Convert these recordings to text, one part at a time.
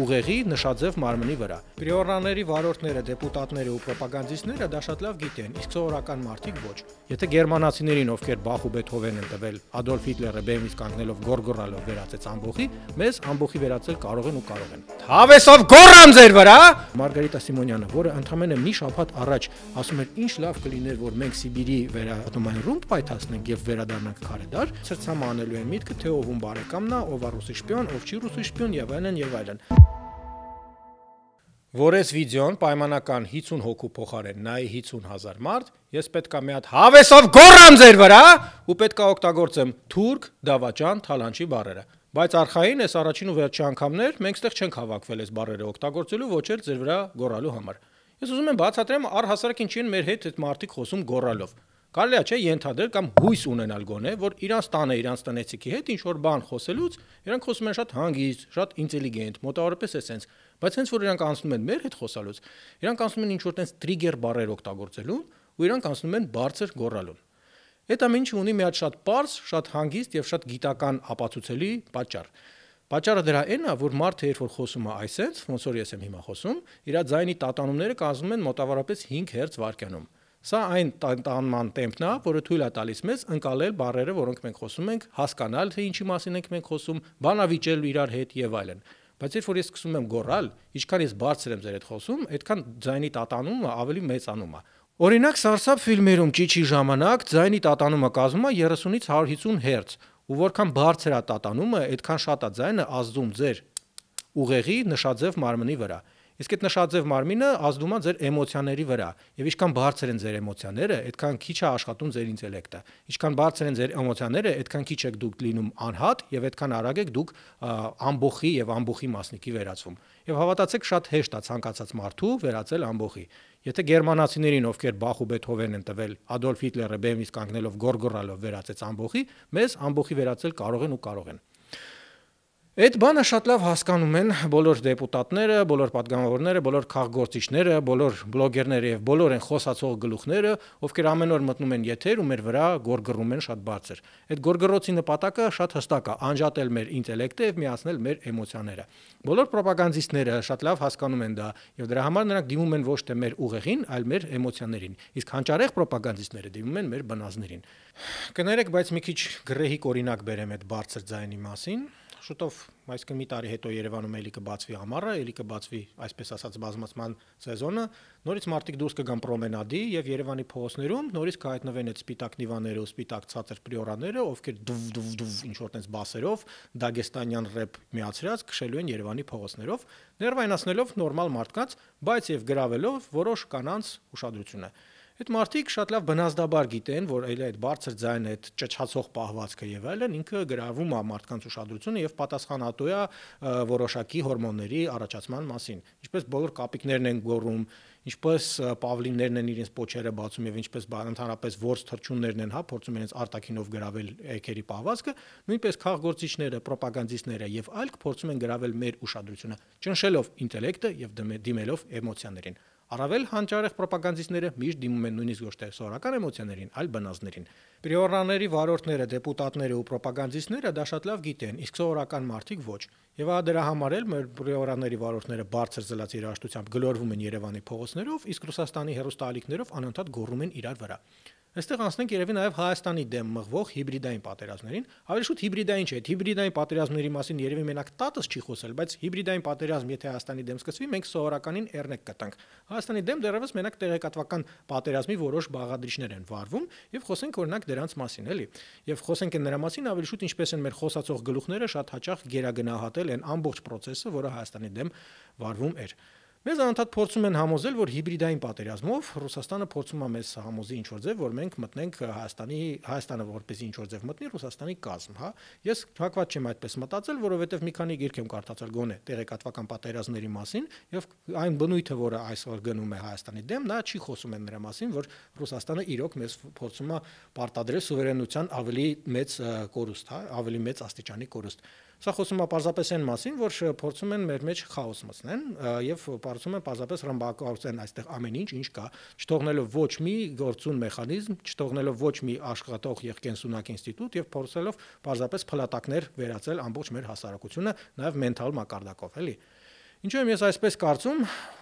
ուղեղի նշաձև մարմնի վրա։ Պրիորաների վարորդները, դեպուտատները ու ռոպագանդիստները դա շատ լավ գիտեն, իսկ սովորական մարդիկ ոչ։ Եթե գերմանացիներին, ովքեր Բախ ու Բեթհովեն են տվել, Ադոլֆ Հիտլերը բեմից կանգնելով գորգորալով վերածեց ամբողջի, մեզ ամբողջի վերածել կարող են ու կարող են։ Հավեսով գոռամ ձեր վրա։ Մարգարիտա Սիմոնյանը, որը ընդամենը մի շաբաթ առաջ ասում էր, ինչ լավ կլիներ, որ մենք Սիբիրի վերադոմային ռումբ պայթացնենք եւ վերադառնանք Քարեդար, ցրցամանելու են միտքը, թե ով ում բարեկամն է, ով է ռուսի շպիոն, ով չի ռուսի շպիոն եւ այլն եւ այլն որ այս վիդեոն պայմանական 50 հոգու փոխարեն նայի 50000 մարդ, ես պետքա մի հատ հավեսով գոռամ ձեր վրա ու պետքա օգտագործեմ թուրք, դավաճան, թալանչի բարերը։ Բայց արխային այս առաջին ու վերջին անգամներ մենք ստեղ չենք հավաքվել այս բարերը օգտագործելու ոչ էլ ձեր վրա գոռալու համար։ Ես ուզում եմ բացատրեմ առհասարակ ինչի են մեր հետ այդ մարդիկ խոսում գոռալով։ Կարելի է չէ ենթադրել կամ հույս ունենալ գոնե, որ իրանց տանը իրանց տնեցիկի հետ ինչ որ բան խոսելուց, իրանք խոսում են շատ հանգիստ, շատ ինտելիգենտ, մոտավորապես էսենց Բայց հենց որ իրանք անցնում են մեր հետ խոսալուց, իրանք անցնում են ինչ որ տենց տրիգեր բառեր օգտագործելուն ու իրանք անցնում են բարձր գոռալուն։ Այդ ամենը ունի մի հատ շատ པարզ, շատ հանգիստ եւ շատ գիտական ապացուցելի պատճառ։ Պատճառը դրա այն է, որ մարդը երբ որ խոսում է այսպես, ոնց որ ես եմ հիմա խոսում, իր ձայնի տատանումները կազմում են մոտավորապես 5 հերց վարկյանում։ Սա այն տանման տեմպն է, որը թույլ է տալիս մեզ ընկալել բառերը, որոնք մենք խոսում ենք, հասկանալ թե ինչի մասին ենք մենք խոսում, բանավիճել իրար հետ եւ այլն։ Բայց երբ որ ես սկսում եմ գոռալ, ինչքան ես բարձր եմ ձեր հետ խոսում, այդքան ձայնի տատանումը ավելի մեծանում է։ Օրինակ Սարսափ ֆիլմերում ճիճի ժամանակ ձայնի տատանումը կազմում է 30-ից 150 Հց, ու որքան բարձր է տատանումը, այդքան շատ է ձայնը ազդում ձեր ուղեղի նշաձև մարմնի վրա։ Իսկ այդ նշաձև մարմինը ազդում է ձեր էմոցիաների վրա, եւ ինչքան բարձր են ձեր էմոցիաները, այդքան քիչ է աշխատում ձեր ինտելեկտը։ Ինչքան բարձր են ձեր էմոցիաները, այդքան քիչ եք դուք լինում անհատ եւ այդքան արագ եք դուք ամբողի եւ ամբողի մասնիկի վերածվում։ Եվ հավատացեք, շատ հեշտ է ցանկացած մարդու վերածել ամբողի։ Եթե գերմանացիներին, ովքեր Բախ ու Բեթհովեն են տվել, Ադոլֆ Հիտլերը բեմից կանգնելով գորգորալով վերածեց ամբողի, մեզ ամբողի վերածել կարող են ու կարող են։ Այդ բանը շատ լավ հասկանում են բոլոր դեպուտատները, բոլոր падգամավորները, բոլոր քաղաքգործիչները, բոլոր բլոգերները եւ բոլոր այն խոսացող գլուխները, ովքեր ամեն օր մտնում են եթեր ու մեր վրա գորգռում են շատ բարձր։ Այդ գորգռոցի նպատակը շատ հստակ է՝ անջատել մեր ինտելեկտը եւ միացնել մեր էմոցիաները։ Բոլոր ռոպագանդիստները շատ լավ հասկանում են դա եւ դրա համար նրանք դիմում են ոչ թե մեր ուղեղին, այլ մեր էմոցիաներին։ Իսկ հանճարեղ ռոպագանդիստները դիմում են մեր բնազներին։ Կներեք, բայց մի քիչ գրեհիկ օրինակ բերեմ այդ բարձր ձայնի մասին շուտով, այսինքն մի տարի հետո Երևանում էլի կբացվի ամառը, էլի կբացվի, այսպես ասած, բազմացման սեզոնը, նորից մարդիկ դուրս կգան պրոմենադի եւ Երևանի փողոցներում նորից կհայտնվեն այդ սպիտակ նիվաները ու սպիտակ ցածր պրիորաները, ովքեր դվ դվ դվ ինչ որ տես բասերով դագեստանյան рэփ միացրած քշելու են Երևանի փողոցներով, ներվայնացնելով նորմալ մարդկանց, բայց եւ գրավելով որոշ կանանց ուշադրությունը։ Այդ մարդիկ շատ լավ բնազդաբար գիտեն, որ այլ այդ բարձր ձայնը, այդ ճճացող պահվածքը եւ այլն ինքը գրավում է մարդկանց ուշադրությունը եւ պատասխանատու է որոշակի հորմոնների առաջացման մասին։ Ինչպես բոլոր կապիկներն են գոռում, ինչպես Պավլիններն են իրենց փոչերը բացում եւ ինչպես ընդհանրապես ворս թրջուններն են հա փորձում իրենց արտակինով գravel էքերի պահվածքը նույնպես քաղգործիչները, ռոպագանդիստները եւ այլ փորձում են գravel մեր ուշադրությունը ճնշելով ինտելեկտը եւ դիմելով էմոցիաներին։ դմ, Առավել հանճարեղ ռոպագանդիստները միշտ դիմում են նույնիսկ ոչ թե սորական էմոցիաներին, այլ բնազդներին։ Պրիորաների վարորդները, դեպուտատները ու ռոպագանդիստները դա շատ լավ գիտեն, իսկ սորական մարդիկ ոչ։ Եվ ահա դրա համար էլ մեր պրիորաների վարորդները բարձր զլաց երաժշտությամբ գլորվում են Երևանի փողոցներով, իսկ Ռուսաստանի հերոստալիկներով անընդհատ գոռում են իրար վրա։ Այստեղ անցնենք երևի նաև Հայաստանի դեմ մղվող հիբրիդային պատերազմներին, ավելի շուտ հիբրիդային չէ, հիբրիդային պատերազմների մասին երևի մենակ տատս չի խոսել, բայց հիբրիդային պատերազմ եթե Հայաստանի դեմ սկսվի, մենք սովորականին ernek կտանք։ Հայաստանի դեմ դեռևս մենակ տեղեկատվական պատերազմի որոշ բաղադրիչներ են վարվում եւ խոսենք օրինակ դրանց մասին, էլի։ Եվ խոսենք են նրա մասին ավելի շուտ ինչպես են մեր խոսացող գլուխները շատ հաճախ գերագնահատել են ամբողջ process-ը, որը Հայաստանի դեմ վարվում էր։ Մեզ անընդհատ փորձում են համոզել, որ հիբրիդային պատերազմով Ռուսաստանը փորձում է մեզ համոզի ինչ որ ձև, որ մենք մտնենք Հայաստանի Հայաստանը որպես ինչ որ ձև մտնի Ռուսաստանի կազմ, հա։ Ես հակված չեմ այդպես մտածել, որովհետև մի քանի գիրք եմ կարդացել գոնե տեղեկատվական պատերազմների մասին եւ այն բնույթը, որը այսօր գնում է Հայաստանի դեմ, նա չի խոսում են նրա մասին, որ Ռուսաստանը իրոք մեզ փորձում է պարտադրել սուվերենության ավելի մեծ կորուստ, հա, ավելի մեծ աստիճանի կորուստ։ Սա խոսում է պարզապես այն մասին, որ փորձում են մեր մեջ խաոս մտցնել եւ կարծում եմ պարզապես ռմբակոծեն այստեղ ամեն ինչ ինչ կա, չթողնելով ոչ մի գործուն մեխանիզմ, չթողնելով ոչ մի աշխատող եղկենսունակ ինստիտուտ եւ փորձելով պարզապես փլատակներ վերածել ամբողջ մեր հասարակությունը, նաեւ մենթալ մակարդակով, էլի։ Ինչու եմ ես այսպես կարծում,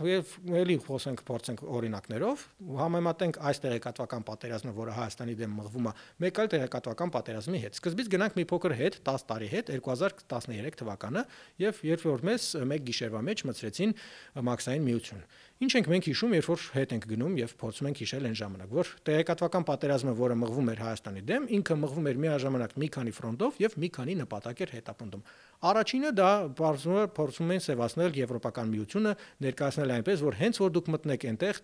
եւ ելի խոսենք փորձենք օրինակներով, համեմատենք այս տեղեկատվական պատերազմը, որը Հայաստանի դեմ մղվում է, մեկ այլ տեղեկատվական պատերազմի հետ։ Սկզբից գնանք մի փոքր հետ, 10 տարի հետ, 2013 թվականը, եւ երբ որ մեզ մեկ գիշերվա մեջ մցրեցին մաքսային միություն։ Ինչ ենք մենք հիշում, երբ որ հետ ենք գնում եւ փորձում ենք հիշել այն ժամանակ, որ տեղեկատվական պատերազմը, որը մղվում էր Հայաստանի դեմ, ինքը մղվում էր միաժամանակ մի քանի ֆրոնտով եւ մի քանի նպատակ էր հետապնդում։ Առաջինը դա բարձրը փորձում են սևացնել Եվրոպական միությունը, ներկայացնել այնպես, որ հենց որ դուք մտնեք այնտեղ,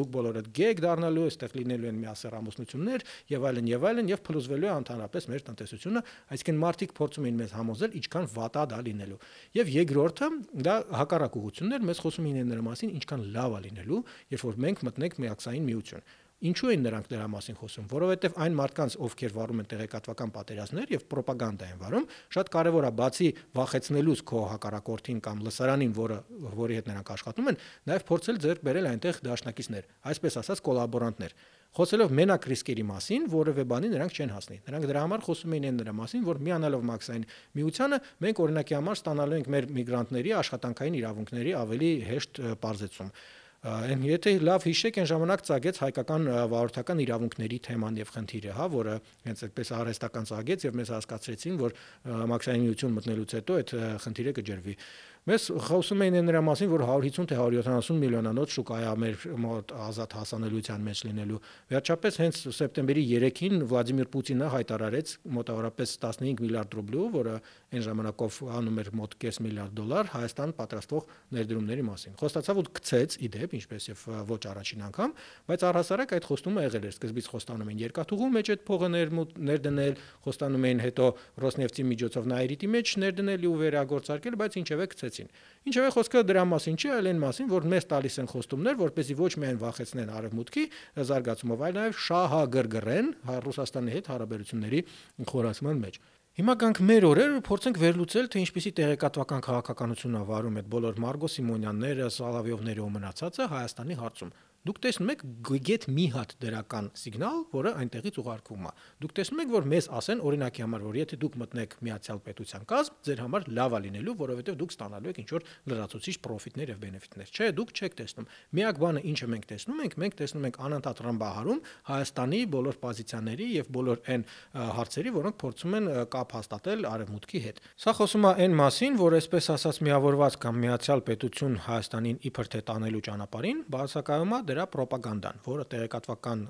դուք բոլորդ գեք դառնալու, այստեղ լինելու են միասեր ամուսնություններ եւ այլն եւ այլն եւ փլուզվելու է ընդհանրապես մեր տնտեսությունը, այսինքն մարդիկ փորձում են մեզ համոզել, ինչքան վատա դա լինելու։ Եվ երկրորդը դա հակառակ ուղություններ, մեզ խոսում են նրա մասին, ինչքան լավա լինելու, երբ որ մենք մտնենք միակցային միություն։ մի Ինչու են նրանք դրա մասին խոսում, որովհետև այն մարդկանց, ովքեր վարում են տեղեկատվական պատերազմներ եւ ռոպագանդա են վարում, շատ կարեւոր է բացի վախեցնելուց քո հակառակորդին կամ լսարանին, որը որի հետ նրանք աշխատում են, նաեւ փորձել ձեռք բերել այնտեղ դաշնակիցներ, այսպես ասած կոլաբորանտներ։ Խոսելով մենակ ռիսկերի մասին, որևէ բանի նրանք չեն հասնի։ Նրանք դրա համար խոսում էին այն դրա մասին, որ միանալով մաքսային միությանը մենք օրինակի համար ստանալու ենք մեր միգրանտների աշխատանքային իրավունքների ավելի հեշտ բարձեցում։ Այն եթե լավ հիշեք, այն ժամանակ ծագեց հայկական վարորդական իրավունքների թեման եւ խնդիրը, հա, որը հենց այդպես արհեստական ծագեց եւ մեզ հասկացրեցին, որ մաքսային միություն մտնելուց հետո այդ խնդիրը կջրվի։ Մեզ խոսում էին նրա մասին, որ 150 թե 170 միլիոնանոց շուկայա մեր մոտ ազատ հասանելիության մեջ լինելու։ Վերջապես հենց սեպտեմբերի 3-ին Վլադիմիր Պուտինը հայտարարեց մոտավորապես 15 միլիարդ ռուբլու, որը այն ժամանակով անում էր մոտ 5 միլիարդ դոլար Հայաստան պատրաստվող ներդրումների մասին։ Խոստացավ ու գցեց իդեպ, ինչպես եւ ոչ առաջին անգամ, բայց առհասարակ այդ խոստումը եղել էր։ Սկզբից խոստանում էին երկաթուղու մեջ այդ փողը ներդնել, խոստանում էին հետո Ռոսնեֆտի միջոցով Նայրիտի մեջ ներդնել ու վերագործարկել, բայց ինչևէ գցեց ստեղծեցին։ Ինչևէ խոսքը դրա մասին չի, այլ այն մասին, որ մեզ տալիս են խոստումներ, որպեսզի ոչ միայն վախեցնեն արևմուտքի զարգացումով, այլ նաև շահագրգռեն Ռուսաստանի հետ հարաբերությունների խորացման մեջ։ Հիմա կանք մեր օրերը փորձենք վերլուծել, թե ինչպիսի տեղեկատվական քաղաքականություն ավարում այդ բոլոր Մարգո Սիմոնյանները, Սալավյովները ու մնացածը Հայաստանի հարցում։ Դուք տեսնում եք գետ մի հատ դրական սիգնալ, որը այնտեղից ուղարկվում է։ Դուք տեսնում եք, որ մեզ ասեն օրինակի համար, որ եթե դուք մտնեք Միացյալ Պետության կազմ, ձեր համար լավ է լինելու, որովհետև դուք ստանալու եք ինչ-որ լրացուցիչ պրոֆիտներ եւ բենեֆիտներ։ Չէ, դուք չեք տեսնում։ Միակ բանը, ինչը մենք տեսնում ենք, մենք տեսնում ենք անընդհատ ռմբահարում Հայաստանի բոլոր պոզիցիաների եւ բոլոր այն հարցերի, որոնք փորձում են կապ հաստատել արևմուտքի հետ։ Սա խոսում է այն մասին, որ այսպես ասած միավորված կամ Միացյալ Պետություն Հայաստանին իբր թե տանելու ճանապարհին բացակայում է վերա ռոպագանդան, որը տեղեկատվական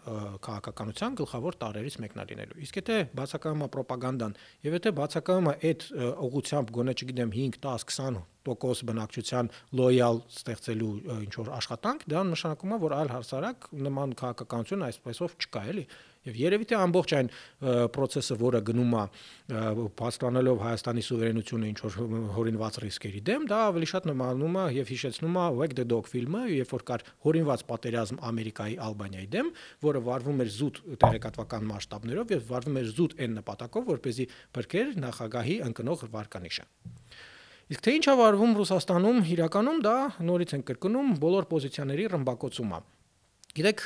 քաղաքականության գլխավոր տարերից մեկն է լինելու։ Իսկ եթե բացակայում է ռոպագանդան, եւ եթե բացակայում է այդ ուղությամբ գոնե չգիտեմ 5, 10, 20 100% բնակչության լոյալ ստեղծելու ինչ որ աշխատանք, դա նշանակում է, որ այլ հասարակ նման քաղաքականություն այսպեսով չկա, էլի։ Եվ երևի թե ամբողջ այն process-ը, որը գնում է պաստանելով Հայաստանի սուվերենությունը ինչ որ հորինված ռիսկերի դեմ, դա ավելի շատ նմանում է եւ հիշեցնում է Wag the Dog ֆիլմը, երբ որ կար հորինված պատերազմ Ամերիկայի Ալբանիայի դեմ, որը վարվում էր զուտ տեղեկատվական մասշտաբներով եւ վարվում էր զուտ այն նպատակով, որ เป զի բրկեր նախագահի ընկնող վարկանիշը։ Իսկ թե ինչ ա վարվում Ռուսաստանում, իրականում դա նորից են կրկնում բոլոր պոզիցիաների ռմբակոծումա։ Գիտեք,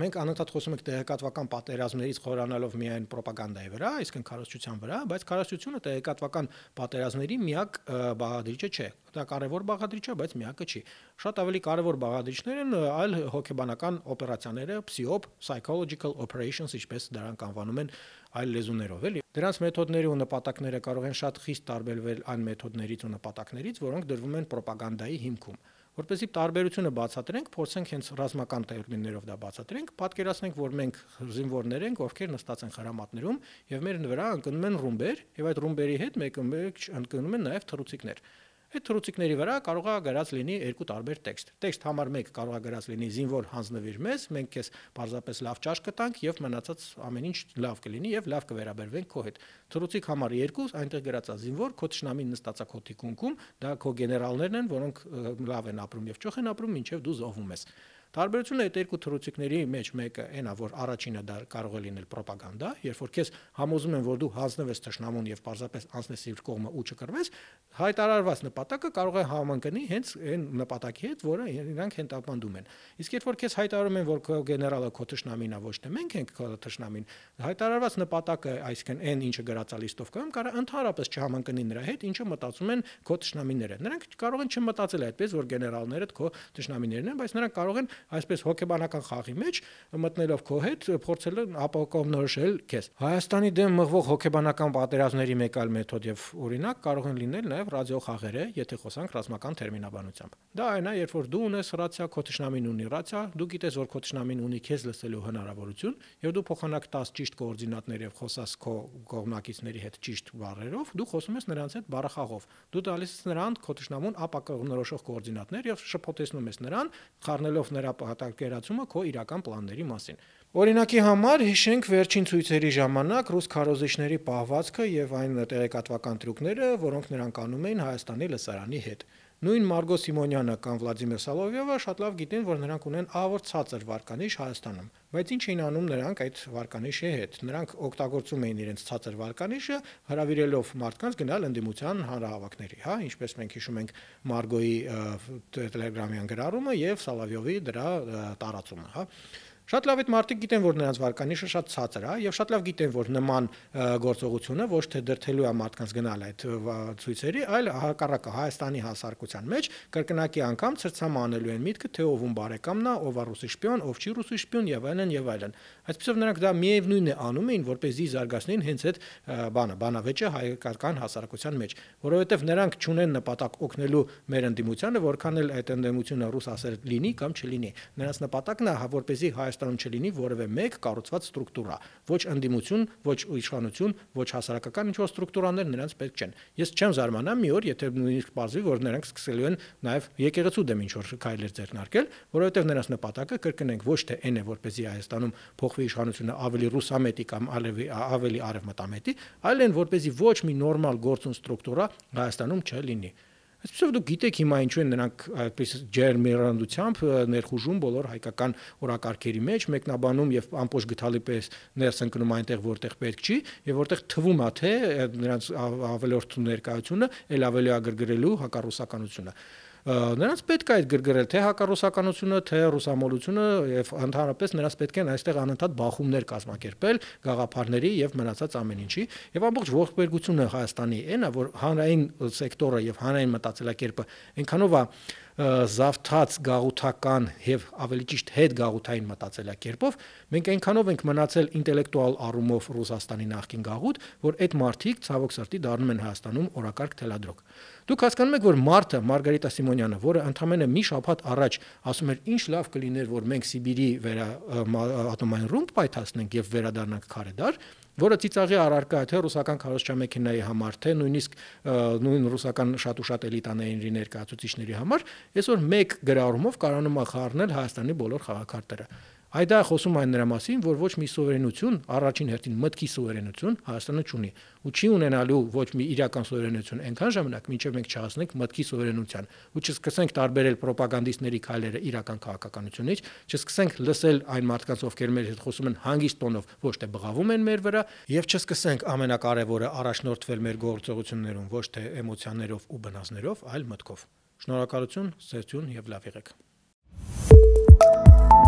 մենք անընդհատ խոսում ենք տեղեկատվական պատերազմներից խորանալով միայն ռոպագանդայի վրա, իսկ քարոզչության վրա, բայց քարոզչությունը տեղեկատվական պատերազմների միակ բաղադրիչը չէ։ Դա կարևոր բաղադրիչ է, բայց միակը չի։ Շատ ավելի կարևոր բաղադրիչներ են այլ հոգեբանական օպերացիաները, psyop, psychological operations, ինչպես դրանք անվանում են այլ լեզուներով, էլի։ Դրանց մեթոդները ու նպատակները կարող են շատ խիստ տարբերվել այն մեթոդներից ու նպատակներից, որոնք դրվում են ռոպագանդայի հիմքում։ Որպեսզի տարբերությունը բացատրենք, փորձենք հենց ռազմական տերմիններով դա բացատրենք, պատկերացնենք, որ մենք զինվորներ ենք, ովքեր նստած են խրամատներում եւ մեր վրա ընկնում են ռումբեր, եւ այդ ռումբերի հետ մեկը մեկ ընկնում են նաեւ թռուցիկներ։ մեկ Այդ թրուցիկների վրա կարող է գրած լինի երկու տարբեր տեքստ։ Տեքստ համար 1 կարող է գրած լինի զինվոր հանձնվիր մեզ, մենք քեզ պարզապես լավ ճաշ կտանք եւ մնացած ամեն ինչ լավ կլինի եւ լավ կվերաբերվենք քո հետ։ Թրուցիկ համար 2 այնտեղ գրած է զինվոր քո ճշնամին նստածա քո թիկունքում, դա քո գեներալներն են, որոնք լավ են ապրում եւ ճոխ են ապրում, ինչեւ դու զոհվում ես։ Տարբերությունը այդ երկու թռուցիկների մեջ մեկը այն է, որ առաջինը դա կարող է լինել ռոպագանդա, երբ որ քեզ համոզում են, որ դու հանձնվես ճշնամուն եւ պարզապես անցնես իր կողմը ու չկրվես, հայտարարված նպատակը կարող է համընկնի հենց այն նպատակի հետ, որը իրանք հենց ապանդում են։ Իսկ երբ որ քեզ հայտարարում են, որ քո գեներալը քո ճշնամին է, ոչ թե մենք ենք քո ճշնամին, հայտարարված նպատակը, այսինքն այն ինչը գրածա լիստովկայում, կարող ընդհանրապես չհամընկնի նրա հետ, ինչը մտածում են քո ճշնամիները։ Նրանք կարող են չմտածել այդպես, որ գեներալները քո ճշնամիներն են, բայց նրանք կարող են այսպես հոգեբանական խաղի մեջ մտնելով քո հետ փորձել են ապակողնորոշել քեզ։ Հայաստանի դեմ մղվող հոգեբանական պատերազմների մեկ այլ մեթոդ եւ օրինակ կարող են լինել նաեւ ռադիոխաղերը, եթե խոսանք ռազմական терմինաբանությամբ։ Դա այն է, երբ որ դու ունես ռացիա, քո ճշնամին ունի ռացիա, դու գիտես, որ քո ճշնամին ունի քեզ լսելու հնարավորություն եւ դու փոխանակ 10 ճիշտ կոորդինատներ եւ խոսաս քո կողմնակիցների հետ ճիշտ բառերով, դու խոսում ես նրանց հետ բարախաղով։ Դու տալիս ես նրան քո ճշնամուն ապակողնորոշող կոորդինատներ եւ շփոթեցնում ես նրան, խառնելով նրա վերապահատակերացումը քո իրական պլանների մասին։ Օրինակի համար հիշենք վերջին ցույցերի ժամանակ ռուս քարոզիչների պահվածքը եւ այն տեղեկատվական տրյուկները, որոնք նրանք անում էին Հայաստանի լսարանի հետ նույն Մարգո Սիմոնյանը կամ Վլադիմիր Սալովյովը շատ լավ գիտեն, որ նրանք ունեն ավոր ցածր վարկանիշ Հայաստանում։ Բայց ինչ էին անում նրանք այդ վարկանիշի հետ։ Նրանք օգտագործում էին իրենց ցածր վարկանիշը հravirելով մարդկանց գնալ ընդդիմության հանրահավաքների, հա, ինչպես մենք հիշում ենք Մարգոյի Telegram-յան գրառումը եւ Սալովյովի դրա տարածումը, հա։ Շատ լավ այդ մարդիկ գիտեն, որ նրանց վարկանիշը շատ ցածր է հա, եւ շատ լավ գիտեն, որ նման գործողությունը ոչ թե դրթելու է մարդկանց գնալ այդ ցույցերի, այլ հակառակը Հայաստանի հասարակության մեջ կրկնակի անգամ ծրցամանելու են միտքը, թե ով ում բարեկամն է, ով է ռուսի շպիոն, ով չի ռուսի շպիոն եւ այլն եւ այլն։ Այսպեսով նրանք դա միևնույնն է անում էին, որպեսզի զարգացնեն հենց այդ բանը, բանավեճը հայկական հասարակության մեջ, որովհետեւ նրանք ճունեն նպատակ օգնելու մեր ընդդիմությանը, որքան էլ այդ ընդդիմությունը ռուս ասել լինի կամ չլինի։ Նրանց նպատակն է, հա, որպեսզի Հայաստան Հայաստանում չլինի որևէ մեկ կառուցված ստրուկտուրա, ոչ ընդդիմություն, ոչ իշխանություն, ոչ հասարակական ինչ-որ ստրուկտուրաներ նրանց պետք չեն։ Ես չեմ զարմանա մի օր, եթե նույնիսկ բացվի, որ նրանք սկսելու են նաև եկեղեցու դեմ ինչ-որ քայլեր ձեռնարկել, որովհետև նրանց նպատակը կրկնենք ոչ թե այն է, որպեսզի Հայաստանում փոխվի իշխանությունը ավելի ռուսամետի կամ ավելի արևմտամետի, այլ են որպեսզի ոչ մի նորմալ գործուն ստրուկտուրա Հայաստանում չլինի։ Այսպեսով դուք գիտեք հիմա ինչու են նրանք այդպես ջերմերանդությամբ ներխուժում բոլոր հայկական օրակարգերի մեջ, մեկնաբանում եւ ամբողջ գթալի պես ներս ընկնում այնտեղ, որտեղ պետք չի եւ որտեղ թվում է թե նրանց ավելորդու ներկայությունը ել ավելի ագրգռելու հակառուսականությունը։ ավ, նրանց պետք է այդ գրգռել թե հակառուսականությունը, թե ռուսամոլությունը եւ ընդհանրապես նրանց պետք են այստեղ անընդհատ բախումներ կազմակերպել գաղափարների եւ մնացած ամեն ինչի եւ ամբողջ ողբերգությունը Հայաստանի այնա որ հանրային սեկտորը եւ հանրային մտածելակերպը այնքանով է զավթած գաղութական եւ ավելի ճիշտ հետ գաղութային մտածելակերպով մենք այնքանով ենք մնացել ինտելեկտուալ առումով Ռուսաստանի նախկին գաղութ, որ այդ մարդիկ ցավոք սրտի դառնում են Հայաստանում օրակարգ թելադրող։ Դուք հասկանում եք, որ Մարտը Մարգարիտա Սիմոնյանը, որը ընդամենը մի շաբաթ առաջ ասում էր, ինչ լավ կլիներ, որ մենք Սիբիրի վերա ատոմային ռումբ պայթացնենք եւ վերադառնանք Քարեդար, որը ծիծաղի առարկա է թե ռուսական քարոզչամեքենայի համար, թե նույնիսկ նույն ռուսական շատ ու շատ էլիտաների ներկայացուցիչների համար, այսօր մեկ գրառումով կարողանում է խառնել Հայաստանի բոլոր խաղակարտերը։ Այդ է խոսում այն նրա մասին, որ ոչ մի սուվերենություն, առաջին հերթին մտքի սուվերենություն Հայաստանը չունի ու չի ունենալու ոչ մի իրական սուվերենություն այնքան ժամանակ, մինչև մենք չհասնենք մտքի սուվերենության ու չսկսենք տարբերել ռոպագանդիստների քայլերը իրական քաղաքականությունից, չսկսենք լսել այն մարդկանց, ովքեր մեր հետ խոսում են հանգիստ տոնով, ոչ թե բղավում են մեր վրա, եւ չսկսենք ամենակարևորը առաջնորդվել մեր գործողություններում ոչ թե էմոցիաներով ու բնազներով, այլ մտքով։ Շնորհակալություն, սերտյուն եւ լավ եղեք։ Thank you